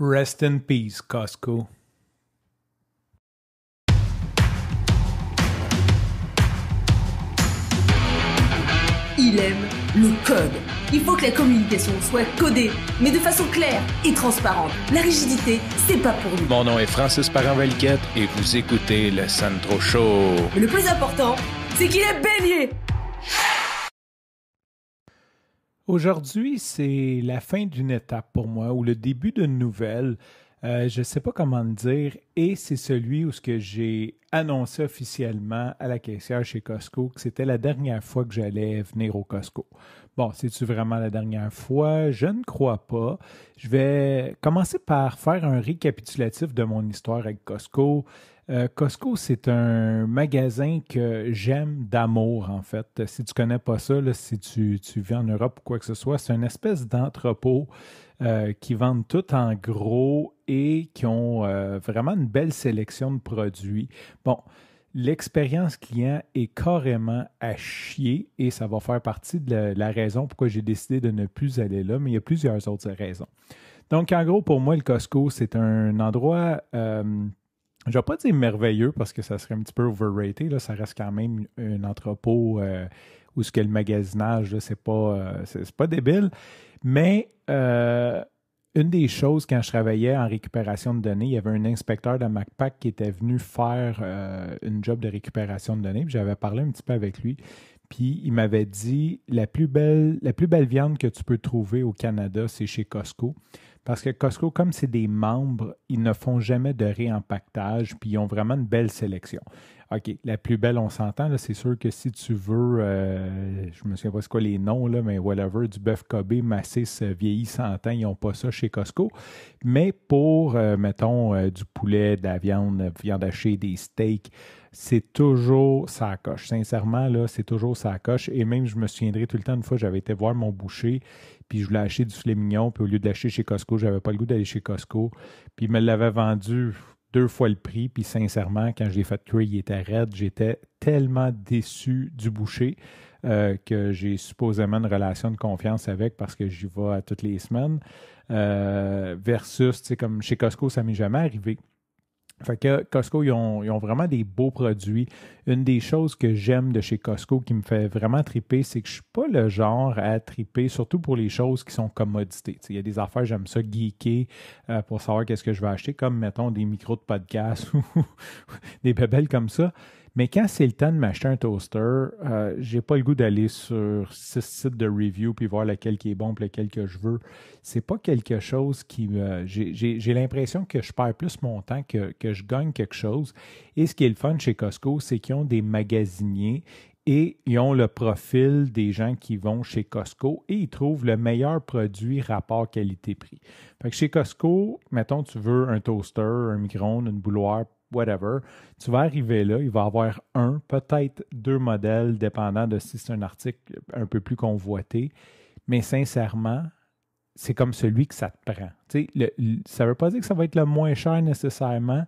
Rest in peace, Costco. Il aime le code. Il faut que la communication soit codée, mais de façon claire et transparente. La rigidité, c'est pas pour nous. Mon nom est Francis parent et vous écoutez le Sandro Show. Mais le plus important, c'est qu'il est bélier. Aujourd'hui, c'est la fin d'une étape pour moi ou le début d'une nouvelle. Euh, je ne sais pas comment le dire, et c'est celui où ce que j'ai annoncé officiellement à la caissière chez Costco que c'était la dernière fois que j'allais venir au Costco. Bon, c'est-tu vraiment la dernière fois? Je ne crois pas. Je vais commencer par faire un récapitulatif de mon histoire avec Costco. Euh, Costco, c'est un magasin que j'aime d'amour, en fait. Si tu connais pas ça, si tu, vis en Europe ou quoi que ce soit, c'est une espèce d'entrepôt euh, qui vend tout en gros et qui ont euh, vraiment une belle sélection de produits. Bon, l'expérience client est carrément à chier et ça va faire partie de la, raison pourquoi j'ai décidé de ne plus aller là, mais il y a plusieurs autres raisons. Donc, en gros, pour moi, le Costco, c'est un endroit, euh, je ne vais pas dire merveilleux parce que ça serait un petit peu overrated, là, ça reste quand même un entrepôt euh, où ce que le magasinage, ce pas, pas débile, mais une des choses, quand je travaillais en récupération de données, il y avait un inspecteur de MacPac qui était venu faire euh, une job de récupération de données. J'avais parlé un petit peu avec lui. Puis il m'avait dit la plus, belle, la plus belle viande que tu peux trouver au Canada, c'est chez Costco. Parce que Costco, comme c'est des membres, ils ne font jamais de réempactage, puis ils ont vraiment une belle sélection. OK, la plus belle, on s'entend. C'est sûr que si tu veux, euh, je me souviens pas c'est quoi les noms, là, mais whatever, du bœuf Kobe, Massis, vieilli 100 ans, ils n'ont pas ça chez Costco. Mais pour, euh, mettons, euh, du poulet, de la viande, viande hachée, des steaks, c'est toujours sa coche. Sincèrement, là, c'est toujours sa coche. Et même, je me souviendrai tout le temps, une fois, j'avais été voir mon boucher, puis je voulais acheter du filet mignon, puis au lieu d'acheter chez Costco, j'avais pas le goût d'aller chez Costco. Puis il me l'avait vendu, deux fois le prix. Puis sincèrement, quand je l'ai fait cuire, il était raide. J'étais tellement déçu du boucher euh, que j'ai supposément une relation de confiance avec parce que j'y vais à toutes les semaines. Euh, versus, tu sais, comme chez Costco, ça m'est jamais arrivé. Fait que Costco, ils ont, ont, vraiment des beaux produits. Une des choses que j'aime de chez Costco qui me fait vraiment triper, c'est que je ne suis pas le genre à triper, surtout pour les choses qui sont commodités. il y a des affaires, j'aime ça geeker euh, pour savoir qu'est-ce que je vais acheter, comme mettons des micros de podcast ou des bebelles comme ça. Mais quand c'est le temps de m'acheter un toaster, je euh, j'ai pas le goût d'aller sur six sites de review puis voir laquelle qui est bon, puis lequel que je veux. C'est pas quelque chose qui j'ai l'impression que je perds plus mon temps que, que je gagne quelque chose. Et ce qui est le fun chez Costco, c'est qu'ils ont des magasiniers et ils ont le profil des gens qui vont chez Costco et ils trouvent le meilleur produit rapport qualité-prix. Fait chez Costco, mettons, tu veux un toaster, un micro-ondes, une bouloir, whatever, tu vas arriver là, il va y avoir un, peut-être deux modèles, dépendant de si c'est un article un peu plus convoité. Mais sincèrement, c'est comme celui que ça te prend. ça ne veut pas dire que ça va être le moins cher nécessairement,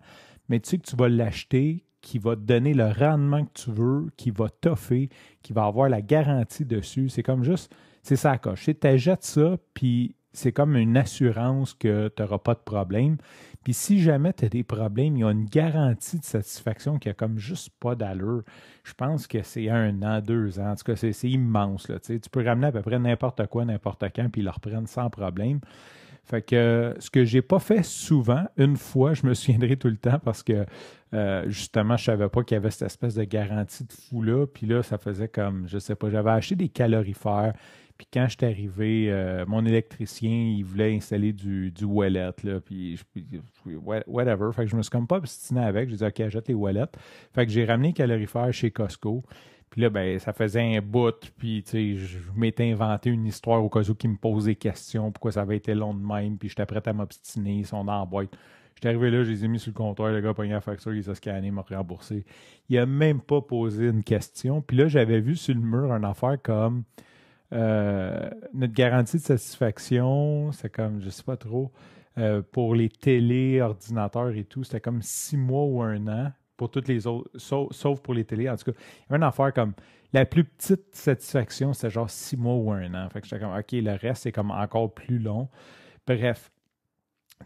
mais tu sais que tu vas l'acheter, qui va te donner le rendement que tu veux, qui va toffer, qui va avoir la garantie dessus. C'est comme juste, c'est ça coche. Tu achètes ça, puis c'est comme une assurance que tu n'auras pas de problème. Puis si jamais tu as des problèmes, il y a une garantie de satisfaction qui a comme juste pas d'allure. Je pense que c'est un an, deux ans. En tout cas, c'est immense. Là, tu peux ramener à peu près n'importe quoi, n'importe quand, puis ils le reprennent sans problème. Fait que euh, ce que j'ai pas fait souvent, une fois, je me souviendrai tout le temps parce que euh, justement, je savais pas qu'il y avait cette espèce de garantie de fou-là. Puis là, ça faisait comme, je sais pas, j'avais acheté des calorifères. Puis quand je suis arrivé, euh, mon électricien, il voulait installer du, du wallet, là, puis je, whatever. Fait que je me suis comme pas obstiné avec. J'ai dit, OK, achète les wallets. Fait que j'ai ramené les calorifères chez Costco. Puis là, ben, ça faisait un bout, puis tu sais, je m'étais inventé une histoire au cas où qui me posait des questions, pourquoi ça avait été long de même, puis j'étais prêt à m'obstiner, son boîte. J'étais arrivé là, je les ai mis sur le comptoir, le gars a pogné la facture, il s'est scanné, m'a remboursé. Il a même pas posé une question. Puis là, j'avais vu sur le mur une affaire comme euh, notre garantie de satisfaction, c'est comme, je sais pas trop, euh, pour les télé, ordinateurs et tout, c'était comme six mois ou un an pour toutes les autres, sauf, pour les télés. En tout cas, il y avait une affaire comme la plus petite satisfaction, c'est genre six mois ou un an. Fait que j'étais comme, OK, le reste, c'est comme encore plus long. Bref,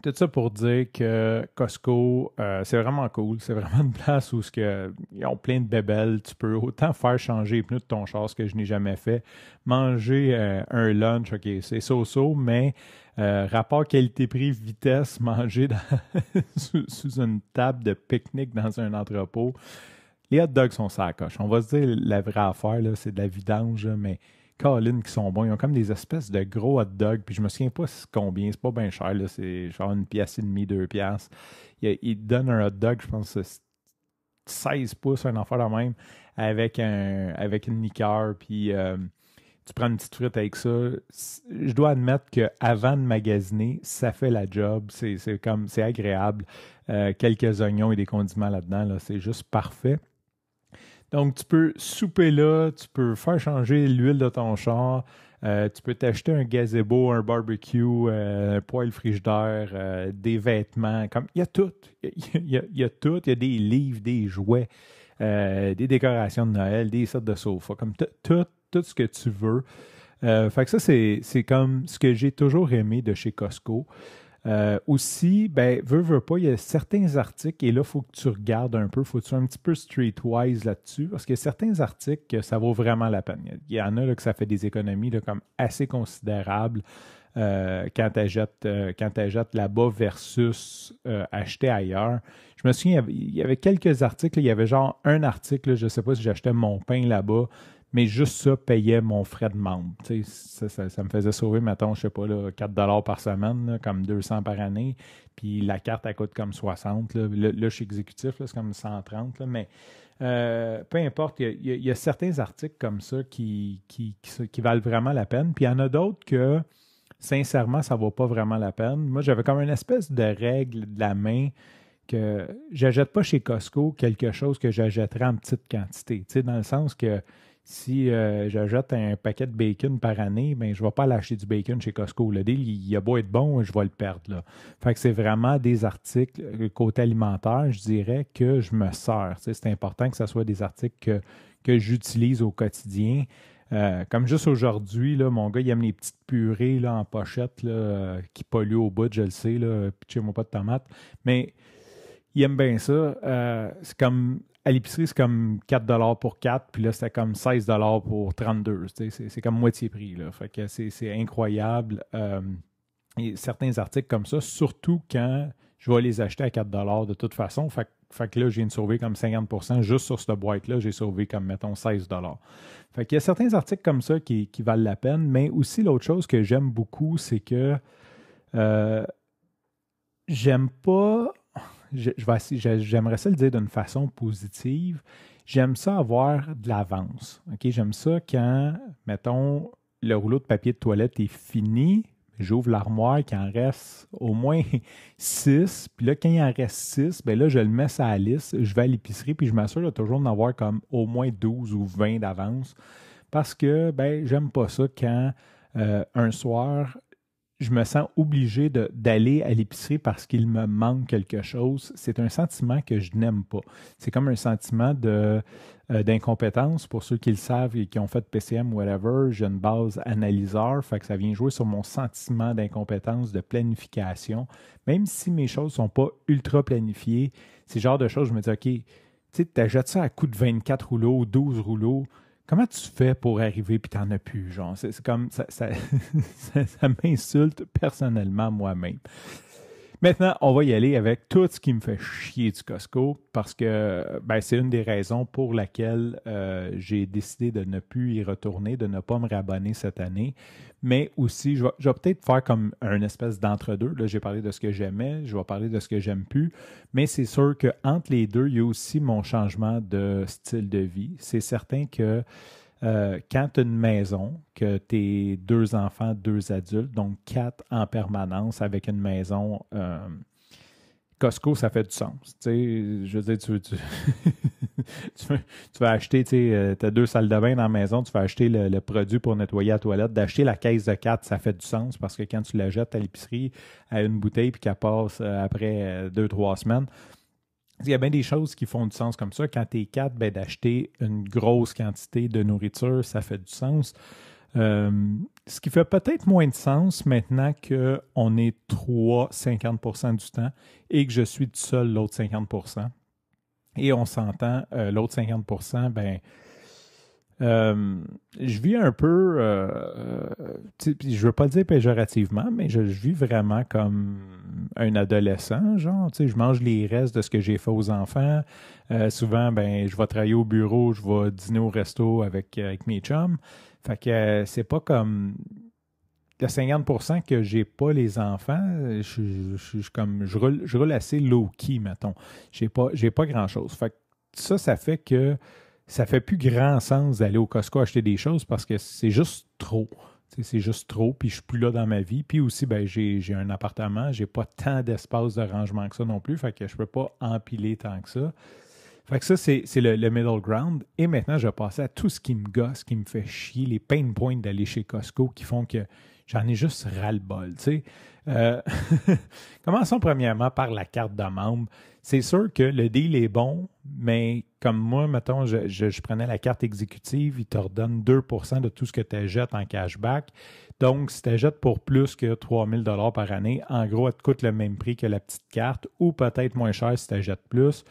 tout ça pour dire que Costco, euh, c'est vraiment cool. C'est vraiment une place où que, ils ont plein de bébelles. Tu peux autant faire changer les pneus de ton char, ce que je n'ai jamais fait. Manger euh, un lunch, OK, c'est so-so, mais euh, rapport qualité-prix, vitesse, manger sous, une table de pique-nique dans un entrepôt. Les hot dogs sont sacoches. On va se dire la vraie affaire, c'est de la vidange, mais Collines qui sont bons. Ils ont comme des espèces de gros hot dogs. Puis je me souviens pas combien, c'est pas bien cher. C'est genre une pièce et demie, deux pièces. Ils, il donnent un hot dog, je pense, 16 pouces, un enfant de même, avec, un, avec une liqueur. Puis euh, tu prends une petite frite avec ça. Je dois admettre que avant de magasiner, ça fait la job. C'est comme c'est agréable. Euh, quelques oignons et des condiments là-dedans, là, c'est juste parfait. Donc, tu peux souper là, tu peux faire changer l'huile de ton char, euh, tu peux t'acheter un gazebo, un barbecue, euh, un poêle frigidaire, euh, des vêtements, comme il y a tout. Il y a, tout. Il y a des livres, des jouets, des décorations de Noël, des sortes de sofas, comme tout, tout ce que tu veux. fait que ça, c'est comme ce que j'ai toujours aimé de chez Costco. Euh, aussi, ben, veut, pas, il y a certains articles, et là, il faut que tu regardes un peu, il faut que tu sois un petit peu streetwise là-dessus, parce qu'il y a certains articles que ça vaut vraiment la peine. Il y en a là, que ça fait des économies comme assez considérables euh, quand tu achètes, euh, là-bas versus acheter ailleurs. Je me souviens, il y avait, quelques articles, il y avait genre un article, je ne sais pas si j'achetais mon pain là-bas, mais juste ça payait mon frais de membre. Ça, me faisait sauver, mettons, je sais pas, là, 4 par semaine, comme 200 par année. Puis la carte, elle coûte comme 60. Là, là je suis exécutif, c'est comme 130. mais euh, peu importe, il y, a certains articles comme ça qui, valent vraiment la peine. Puis il y en a d'autres que, sincèrement, ça ne vaut pas vraiment la peine. Moi, j'avais comme une espèce de règle de la main que je n'achète pas chez Costco quelque chose que j'achèterais en petite quantité. Dans le sens que si euh, j'ajoute un paquet de bacon par année, ben, je ne vais pas lâcher du bacon chez Costco. Le deal, il, y a beau être bon, je vais le perdre. Là. Fait que c'est vraiment des articles euh, côté alimentaire, je dirais, que je me sers. C'est important que ce soit des articles que, j'utilise au quotidien. Euh, comme juste aujourd'hui, mon gars, il aime les petites purées en pochette là, qui polluent au bout, je le sais, chez mon pas de tomates. Mais il aime bien ça. c'est comme à l'épicerie, c'est comme 4 pour 4, puis là, c'était comme 16 pour 32. C'est comme moitié prix. Là. Fait que c'est incroyable. Euh, et certains articles comme ça, surtout quand je vais les acheter à 4 de toute façon. Fait, que là, j'ai une sauver comme 50 juste sur cette boîte-là, j'ai sauvé comme, mettons, 16 Fait qu'il y a certains articles comme ça qui, valent la peine, mais aussi l'autre chose que j'aime beaucoup, c'est que euh, j'aime pas j'aimerais ça le dire d'une façon positive. J'aime ça avoir de l'avance. J'aime ça quand, mettons, le rouleau de papier de toilette est fini, j'ouvre l'armoire, qu'il en reste au moins six. Puis là, quand il en reste six, bien là, je le mets à la liste, je vais à l'épicerie, puis je m'assure de toujours d'en avoir comme au moins 12 ou 20 d'avance. Parce que, ben, j'aime pas ça quand euh, un soir, je me sens obligé d'aller à l'épicerie parce qu'il me manque quelque chose. C'est un sentiment que je n'aime pas. C'est comme un sentiment euh, d'incompétence. Pour ceux qui le savent et qui ont fait PCM, whatever, j'ai une base analyseur, fait que ça vient jouer sur mon sentiment d'incompétence, de planification. Même si mes choses ne sont pas ultra planifiées, c'est genre de choses, je me dis, OK, tu sais, ça à coup de 24 rouleaux, 12 rouleaux, Comment tu fais pour arriver puis t'en as plus, genre? C'est comme ça, ça, ça, ça m'insulte personnellement moi-même. Maintenant, on va y aller avec tout ce qui me fait chier du Costco parce que ben, c'est une des raisons pour laquelle euh, j'ai décidé de ne plus y retourner, de ne pas me rabonner cette année. Mais aussi, je vais, vais peut-être faire comme un espèce d'entre-deux. Là, j'ai parlé de ce que j'aimais, je vais parler de ce que j'aime plus. Mais c'est sûr qu'entre les deux, il y a aussi mon changement de style de vie. C'est certain que euh, quand tu as une maison, que tu es deux enfants, deux adultes, donc quatre en permanence avec une maison, euh, Costco, ça fait du sens. je veux dire, tu, vas acheter, tu euh, as deux salles de bain dans la maison, tu vas acheter le, produit pour nettoyer la toilette. D'acheter la caisse de quatre, ça fait du sens parce que quand tu la jettes à l'épicerie, à une bouteille, puis qu'elle passe après deux, trois semaines, il y a bien des choses qui font du sens comme ça. Quand tu es quatre, ben, d'acheter une grosse quantité de nourriture, ça fait du sens. Euh, ce qui fait peut-être moins de sens maintenant qu'on est trois 50 du temps et que je suis tout seul l'autre 50 Et on s'entend, euh, l'autre 50 ben, euh, je vis un peu, euh, euh je veux pas le dire péjorativement, mais je, vis vraiment comme un adolescent, genre, je mange les restes de ce que j'ai fait aux enfants. Euh, souvent, ben, je vais travailler au bureau, je vais dîner au resto avec, mes chums. Fait que c'est pas comme le 50% que j'ai pas les enfants, je, je, comme, je, roule, je assez low-key, mettons. J'ai pas, j'ai pas grand-chose. Fait ça, ça fait que ça fait plus grand sens d'aller au Costco acheter des choses parce que c'est juste trop. C'est juste trop, puis je suis plus là dans ma vie. Puis aussi, ben, j'ai un appartement, j'ai pas tant d'espace de rangement que ça non plus, fait que je peux pas empiler tant que ça. Fait que ça, c'est le, middle ground. Et maintenant, je vais passer à tout ce qui me gosse, qui me fait chier, les pain points d'aller chez Costco qui font que j'en ai juste ras-le-bol. Euh, commençons premièrement par la carte de membre c'est sûr que le deal est bon, mais comme moi, mettons, je, prenais la carte exécutive, il te redonne 2 de tout ce que tu jettes en cashback. Donc, si tu jettes pour plus que 3000 dollars par année, en gros, elle te coûte le même prix que la petite carte ou peut-être moins cher si tu jettes plus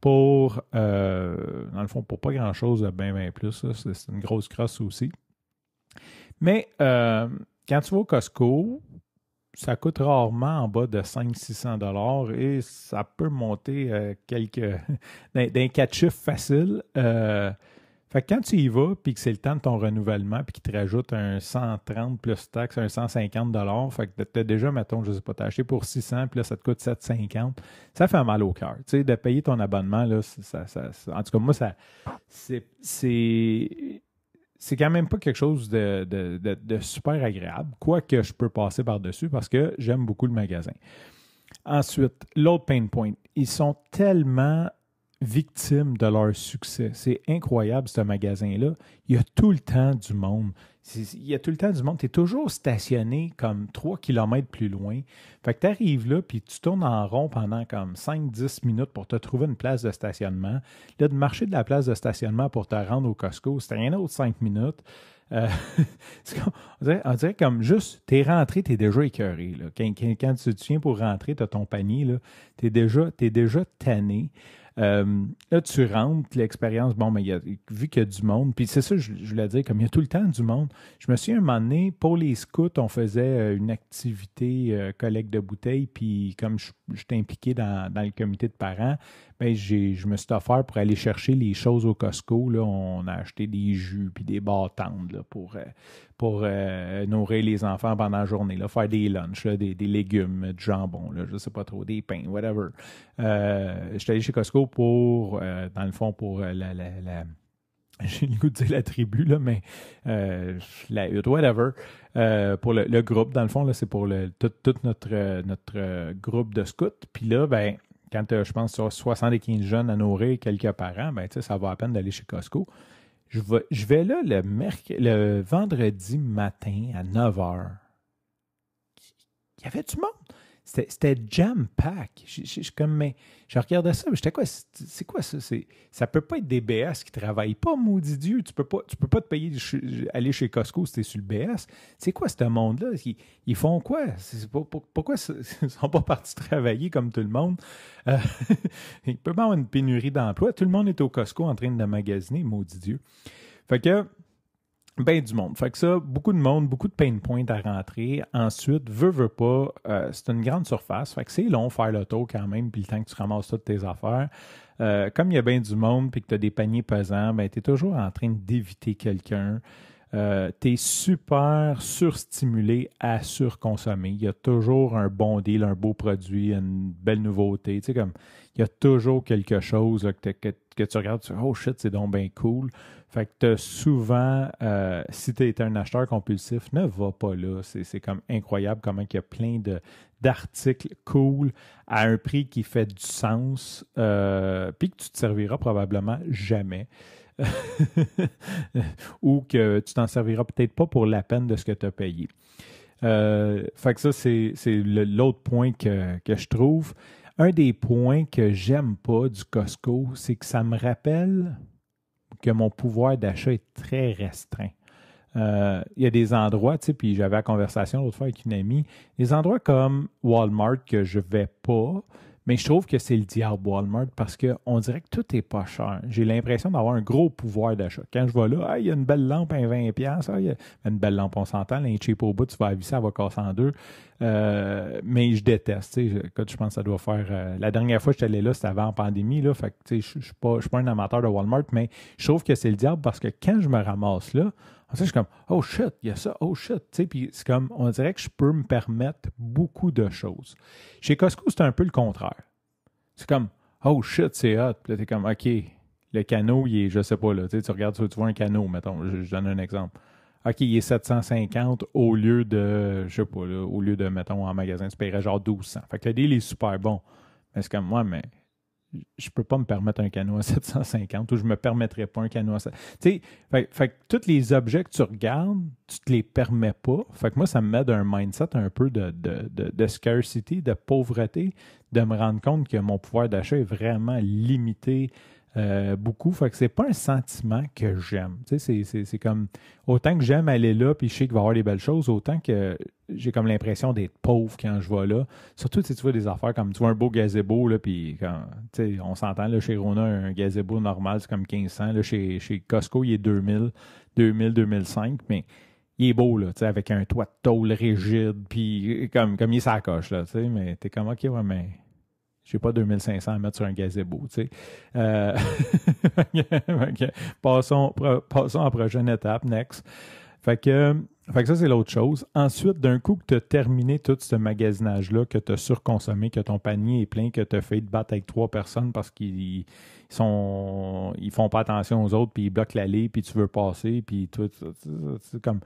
pour, euh, dans le fond, pour pas grand-chose, ben, bien plus. C'est une grosse crosse aussi. Mais euh, quand tu vas au Costco, ça coûte rarement en bas de 500-600 dollars et ça peut monter euh, quelques d'un quatre chiffres facile. Euh, fait que quand tu y vas puis que c'est le temps de ton renouvellement puis qu'il te rajoute un 130 plus taxe, un 150 dollars, fait que tu déjà mettons je sais pas, t'as acheté pour 600 puis là ça te coûte 750. Ça fait un mal au cœur. Tu sais de payer ton abonnement là, ça, ça, en tout cas moi ça c'est c'est quand même pas quelque chose de, super agréable, quoique je peux passer par-dessus parce que j'aime beaucoup le magasin. Ensuite, l'autre pain point, ils sont tellement victimes de leur succès. C'est incroyable, ce magasin-là. Il y a tout le temps du monde. Il y a tout le temps du monde. Tu es toujours stationné comme 3 km plus loin. Fait que tu arrives là, puis tu tournes en rond pendant comme 5-10 minutes pour te trouver une place de stationnement. Là, de marcher de la place de stationnement pour te rendre au Costco, c'était un autre 5 minutes. Euh, on, dirait, comme juste, es rentré, es déjà écœuré. Quand, tu tu tiens pour rentrer, tu as ton panier, tu t'es es déjà tanné. Euh, là, tu rentres, l'expérience, bon, mais vu qu'il y a du monde, puis c'est ça, je, je, voulais dire, comme il y a tout le temps du monde, je me suis un moment donné, pour les scouts, on faisait euh, une activité euh, collecte de bouteilles, puis comme j'étais impliqué dans, le comité de parents, ben, je me suis offert pour aller chercher les choses au Costco. Là, on a acheté des jus puis des bâtons pour, euh, pour euh, nourrir les enfants pendant la journée, là, faire des lunchs, des, légumes, du jambon, là, je sais pas trop, des pains, whatever. Euh, j'étais allé chez Costco pour, dans le fond, pour la, la, j'ai le goût de dire la tribu, mais la hutte, whatever. pour le, groupe, dans le fond, c'est pour le, tout, tout notre, notre groupe de scouts. Puis là, ben, quand euh, je pense sur 75 jeunes à nourrir quelques parents, ben, ça va à peine d'aller chez Costco. Je vais, là le, le vendredi matin à 9 h. Il y avait du monde. C'était jam-pack. Je, comme, mais, je regardais ça, mais j'étais quoi? C'est quoi ça? Ça peut pas être des BS qui travaillent pas, maudit Dieu. Tu peux pas, tu peux pas te payer aller chez Costco si es sur le BS. C'est quoi ce monde-là? Ils, ils, font quoi? pourquoi ils sont pas partis travailler comme tout le monde? ils euh, il peut pas avoir une pénurie d'emploi. Tout le monde est au Costco en train de magasiner, maudit Dieu. Fait que ben du monde. Fait que ça, beaucoup de monde, beaucoup de pain de pointe à rentrer. Ensuite, veut, veut pas, euh, c'est une grande surface. Fait que c'est long faire le tour quand même, puis le temps que tu ramasses toutes tes affaires. Euh, comme il y a bien du monde, puis que tu as des paniers pesants, ben tu es toujours en train d'éviter quelqu'un. Euh, tu es super surstimulé à surconsommer. Il y a toujours un bon deal, un beau produit, une belle nouveauté. Tu sais, comme, il y a toujours quelque chose que tu que tu regardes, tu oh shit, c'est donc bien cool. Fait que as souvent, euh, si tu es un acheteur compulsif, ne va pas là. C'est comme incroyable comment il y a plein d'articles cool à un prix qui fait du sens, euh, puis que tu te serviras probablement jamais. ou que tu t'en serviras peut-être pas pour la peine de ce que tu as payé. Euh, fait que ça, c'est l'autre point que, que, je trouve. Un des points que j'aime pas du Costco, c'est que ça me rappelle que mon pouvoir d'achat est très restreint. Euh, il y a des endroits, tu sais, puis j'avais la conversation l'autre fois avec une amie, des endroits comme Walmart que je vais pas, mais je trouve que c'est le diable Walmart parce qu'on dirait que tout est pas cher. J'ai l'impression d'avoir un gros pouvoir d'achat. Quand je vois là, ah, il y a une belle lampe à 20$, ah, il y une belle lampe, on s'entend, un cheap au bout, tu vas avisser, elle va casser en deux. Euh, mais je déteste. quand je pense que ça doit faire. Euh, la dernière fois que suis allé là, c'était avant la pandémie. Là, fait que je suis pas, pas un amateur de Walmart, mais je trouve que c'est le diable parce que quand je me ramasse là, c'est comme, oh shit, il y a ça, oh shit. Tu sais, puis c'est comme, on dirait que je peux me permettre beaucoup de choses. Chez Costco, c'est un peu le contraire. C'est comme, oh shit, c'est hot. Puis là, t'es comme, OK, le canot, il est, je sais pas, là, tu regardes, tu vois un canot, mettons, je, donne un exemple. OK, il est 750 au lieu de, je sais pas, là, au lieu de, mettons, en magasin, tu paierais genre 1200. Fait que le deal est super bon. Mais c'est comme, moi, mais je ne peux pas me permettre un canot à 750 ou je ne me permettrais pas un canot à 750. fait, que tous les objets que tu regardes, tu te les permets pas. Fait que moi, ça me met d'un mindset un peu de, de, de, de, scarcity, de pauvreté, de me rendre compte que mon pouvoir d'achat est vraiment limité euh, beaucoup. Fait que c'est pas un sentiment que j'aime. C'est comme autant que j'aime aller là puis je sais qu'il va y avoir des belles choses, autant que j'ai comme l'impression d'être pauvre quand je vais là. Surtout si tu vois des affaires comme tu vois un beau gazebo, là, puis quand, on s'entend, là, chez Rona, un gazebo normal, c'est comme 1500. Là, chez, chez Costco, il est 2000, 2000, 2005, mais il est beau, là, tu sais, avec un toit de tôle rigide, puis comme, comme il s'accroche, là, mais t'es comme, OK, ouais, mais je sais pas 2500 à mettre sur un gazebo, tu sais. Euh, passons, à la prochaine étape, next. Fait que, fait ça, c'est l'autre chose. Ensuite, d'un coup que tu as terminé tout ce magasinage-là, que tu as surconsommé, que ton panier est plein, que tu as fait te battre avec trois personnes parce qu'il sont, ils font pas attention aux autres, puis ils bloquent l'allée, puis tu veux passer, puis tout. comme.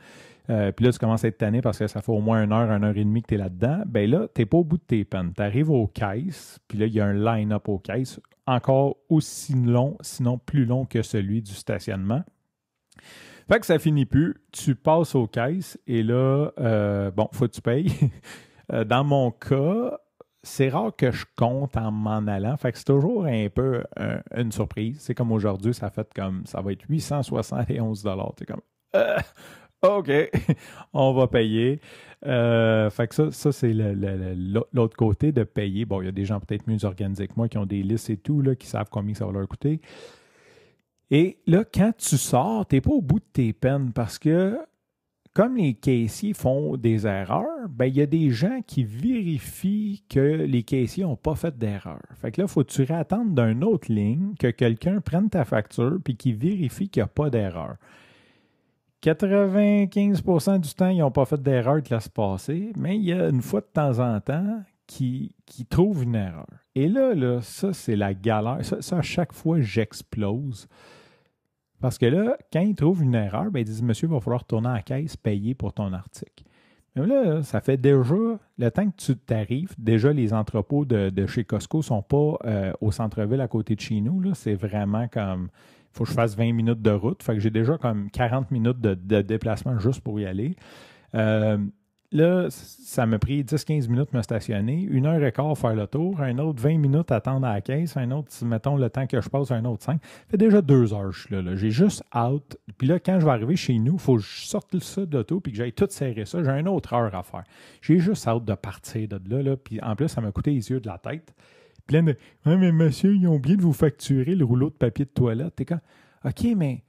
Euh, puis là, tu commences à être tanné parce que ça fait au moins une heure, une heure et demie que tu es là-dedans. Ben là, tu pas au bout de tes peines. Tu arrives aux caisses, puis là, il y a un line-up au caisses, encore aussi long, sinon plus long que celui du stationnement. Fait que ça finit plus. Tu passes aux caisses et là, euh, bon, faut que tu payes. Euh, dans mon cas, c'est rare que je compte en m'en allant. Fait que c'est toujours un peu euh, une surprise. C'est comme aujourd'hui, ça fait comme ça va être 871 dollars. comme euh, OK, on va payer. Euh, fait que ça, ça c'est l'autre côté de payer. Bon, il y a des gens peut-être mieux organisés que moi qui ont des listes et tout, qui savent combien ça va leur coûter. Et là, quand tu sors, tu n'es pas au bout de tes peines parce que comme les caissiers font des erreurs, ben, il y a des gens qui vérifient que les caissiers n'ont pas fait d'erreur. Fait que là, il faut que tu attendre d'une autre ligne que quelqu'un prenne ta facture puis qu'il vérifie qu'il n'y a pas d'erreur. 95 du temps, ils n'ont pas fait d'erreur de se passer, mais il y a une fois de temps en temps qui, qui trouvent une erreur. Et là, là ça, c'est la galère. Ça, ça à chaque fois, j'explose parce que là, quand ils trouvent une erreur, ben, ils disent Monsieur, il va falloir tourner en caisse, payer pour ton article. Mais là, ça fait déjà, le temps que tu t'arrives, déjà les entrepôts de, chez Costco ne sont pas euh, au centre-ville à côté de chez nous. C'est vraiment comme il faut que je fasse 20 minutes de route. Fait que j'ai déjà comme 40 minutes de, de, déplacement juste pour y aller. Euh, Là, ça m'a pris 10-15 minutes de me stationner, une heure et quart faire le tour, un autre 20 minutes attendre à la caisse, un autre, mettons, le temps que je passe, un autre 5. Ça fait déjà deux heures, je suis là. J'ai juste out. Puis là, quand je vais arriver chez nous, il faut que je sorte ça de l'auto puis que j'aille tout serrer ça. J'ai une autre heure à faire. J'ai juste hâte de partir de là. là. Puis en plus, ça m'a coûté les yeux de la tête. Plein de. mais monsieur, ils ont oublié de vous facturer le rouleau de papier de toilette. T'es quand. OK, mais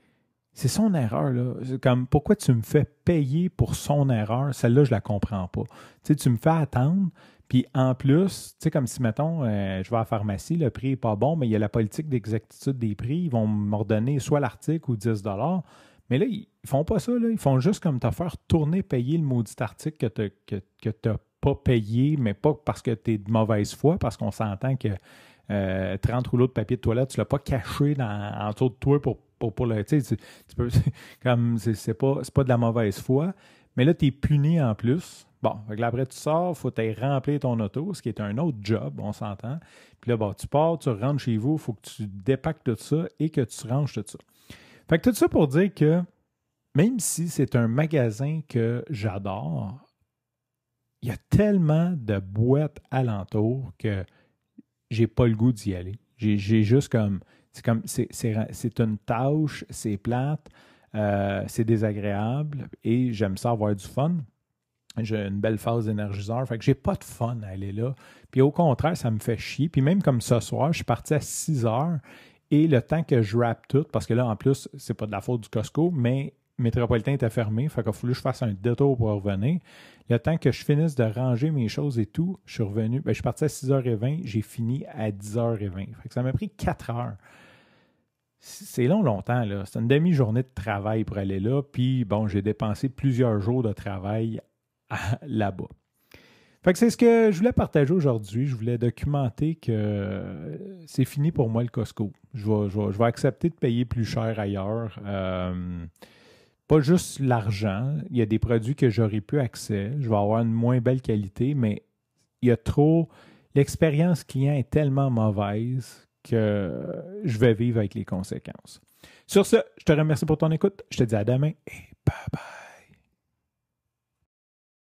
c'est son erreur. Là. Comme, pourquoi tu me fais payer pour son erreur? Celle-là, je la comprends pas. Tu, tu me fais attendre, puis en plus, tu sais, comme si, mettons, euh, je vais à la pharmacie, le prix n'est pas bon, mais il y a la politique d'exactitude des prix, ils vont m'ordonner soit l'article ou 10 mais là, ils font pas ça. Ils font juste comme te faire tourner, payer le maudit article que tu que, pas payé, mais pas parce que tu es de mauvaise foi, parce qu'on s'entend que 30 euh, rouleaux de papier de toilette, tu l'as pas caché dans, en de toi pour pour, le. Tu, tu peux. comme, c'est pas, de la mauvaise foi. Mais là, tu es puni en plus. Bon, après, tu sors, il faut remplir ton auto, ce qui est un autre job, on s'entend. Puis là, bon, tu pars, tu rentres chez vous, il faut que tu dépaques tout ça et que tu ranges tout ça. Fait que tout ça pour dire que même si c'est un magasin que j'adore, il y a tellement de boîtes alentour que j'ai pas le goût d'y aller. J'ai juste comme c'est comme, c'est une tâche, c'est plate, euh, c'est désagréable et j'aime ça avoir du fun. J'ai une belle phase d'énergiseur. Fait que j'ai pas de fun à aller là. Puis au contraire, ça me fait chier. Puis même comme ce soir, je suis parti à 6 heures et le temps que je rappe tout, parce que là, en plus, c'est pas de la faute du Costco, mais métropolitain était fermé, fait qu'il a fallu que je fasse un détour pour revenir. Le temps que je finisse de ranger mes choses et tout, je suis revenu. Ben, je suis parti à 6h20, j'ai fini à 10h20. Fait que ça m'a pris 4 heures c'est long, longtemps. Là. C'est une demi-journée de travail pour aller là. Puis, bon, j'ai dépensé plusieurs jours de travail là-bas. Fait que c'est ce que je voulais partager aujourd'hui. Je voulais documenter que euh, c'est fini pour moi le Costco. Je vais, accepter de payer plus cher ailleurs. Euh, pas juste l'argent. Il y a des produits que j'aurais pu accès. Je vais avoir une moins belle qualité, mais il y a trop. L'expérience client est tellement mauvaise que je vais vivre avec les conséquences. Sur ce, je te remercie pour ton écoute. Je te dis à demain et bye bye.